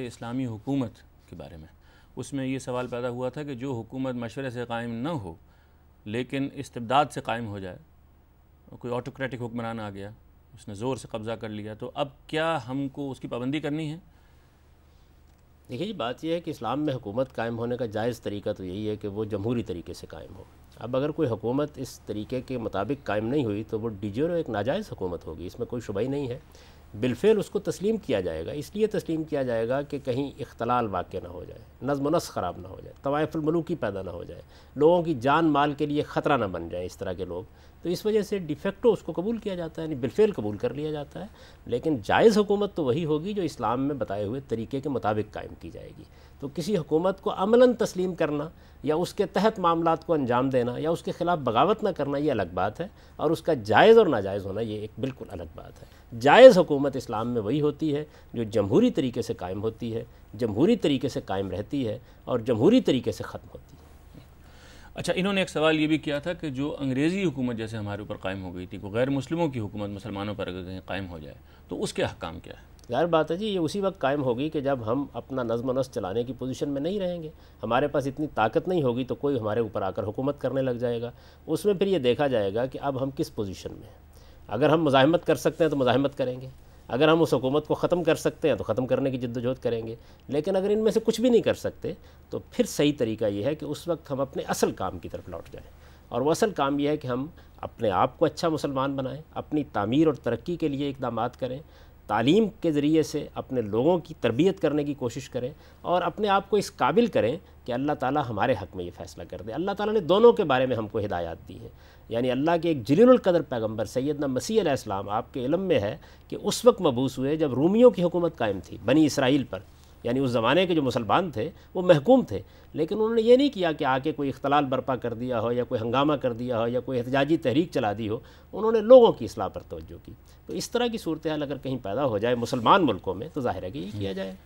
इस्लामी हुकूमत के बारे में उसमें ये सवाल पैदा हुआ था कि जो हुकूमत मशवरे से कायम न हो लेकिन इस्तबदाद से कायम हो जाए कोई ऑटोक्रेटिक हुक्मरान आ गया उसने ज़ोर से कब्ज़ा कर लिया तो अब क्या हमको उसकी पाबंदी करनी है देखिए जी बात यह है कि इस्लाम में हुकूमत कायम होने का जायज़ तरीका तो यही है कि वो जमहूरी तरीके से कायम हो अब अगर कोई हुकूमत इस तरीके के मुताबिक कायम नहीं हुई तो वो डिजोर एक नाजायज़ हुकूमत होगी इसमें कोई शुबा ही नहीं है बिलफेल उसको तस्लीम किया जाएगा इसलिए तस्लीम किया जाएगा कि कहीं इख्तलाल वाक़ ना हो जाए नज़म नस ख़राब ना हो जाए तवायफुलमलूकी पैदा ना हो जाए लोगों की जान माल के लिए ख़तरा ना बन जाए इस तरह के लोग तो इस वजह से डिफ़ेक्टो उसको कबूल किया जाता है यानी बिलफेल कबूल कर लिया जाता है लेकिन जायज़ हुकूमत तो वही होगी जो इस्लाम में बताए हुए तरीके के मुताबिक कायम की जाएगी तो किसी हुकूमत को अमला तस्लीम करना या उसके तहत मामला को अंजाम देना या उसके ख़िलाफ़ बगावत ना करना ये अलग बात है और उसका जायज़ और नाजायज़ होना ये एक बिल्कुल अलग बात है जायज़ हुकूमत हुकूमत इस्लाम में वही होती है जो जमहूरी तरीके से कायम होती है जमहूरी तरीके से कायम रहती है और जमहूरी तरीके से ख़त्म होती है अच्छा इन्होंने एक सवाल ये भी किया था कि जो अंग्रेज़ी हुकूमत जैसे हमारे ऊपर कायम हो गई थी गैर मुस्लिमों की हुकूमत मुसलमानों पर अगर कहीं कायम हो जाए तो उसके अहकाम क्या है गैर बात है जी ये उसी वक्त कायम होगी कि जब हम अपना नज़म नस चलाने की पोजीशन में नहीं रहेंगे हमारे पास इतनी ताकत नहीं होगी तो कोई हमारे ऊपर आकर हुकूमत करने लग जाएगा उसमें फिर ये देखा जाएगा कि अब हम किस पोजीशन में हैं अगर हम मुजाहमत कर सकते हैं तो मुजाहमत करेंगे अगर हम उस हुकूमत को ख़त्म कर सकते हैं तो ख़त्म करने की जद्दोजहद करेंगे लेकिन अगर इनमें से कुछ भी नहीं कर सकते तो फिर सही तरीका ये है कि उस वक्त हम अपने असल काम की तरफ लौट जाएँ और वो असल काम यह है कि हम अपने आप को अच्छा मुसलमान बनाएं अपनी तामीर और तरक्की के लिए इकदाम करें तालीम के ज़रिए से अपने लोगों की तरबियत करने की कोशिश करें और अपने आप को इस काबिल करें कि अल्लाह ताला हमारे हक़ में ये फ़ैसला कर दे अल्लाह ताला ने दोनों के बारे में हमको हिदायत दी है यानी अल्लाह के एक जलीलकदर पैगम्बर सैदना मसीह आपके इलम में है कि उस वक्त मबूस हुए जब रूमियों की हुकूमत कायम थी बनी इसराइल पर यानी उस ज़माने के जो मुसलमान थे वो महकूम थे लेकिन उन्होंने ये नहीं किया कि आके कोई इख्तलाल बर्पा कर दिया हो या कोई हंगामा कर दिया हो या कोई एहतजाजी तहरीक चला दी हो उन्होंने लोगों की असलाह पर तोज्जो की तो इस तरह की सूरत हाल अगर कहीं पैदा हो जाए मुसलमान मुल्कों में तो ज़ाहिर है कि ये किया जाए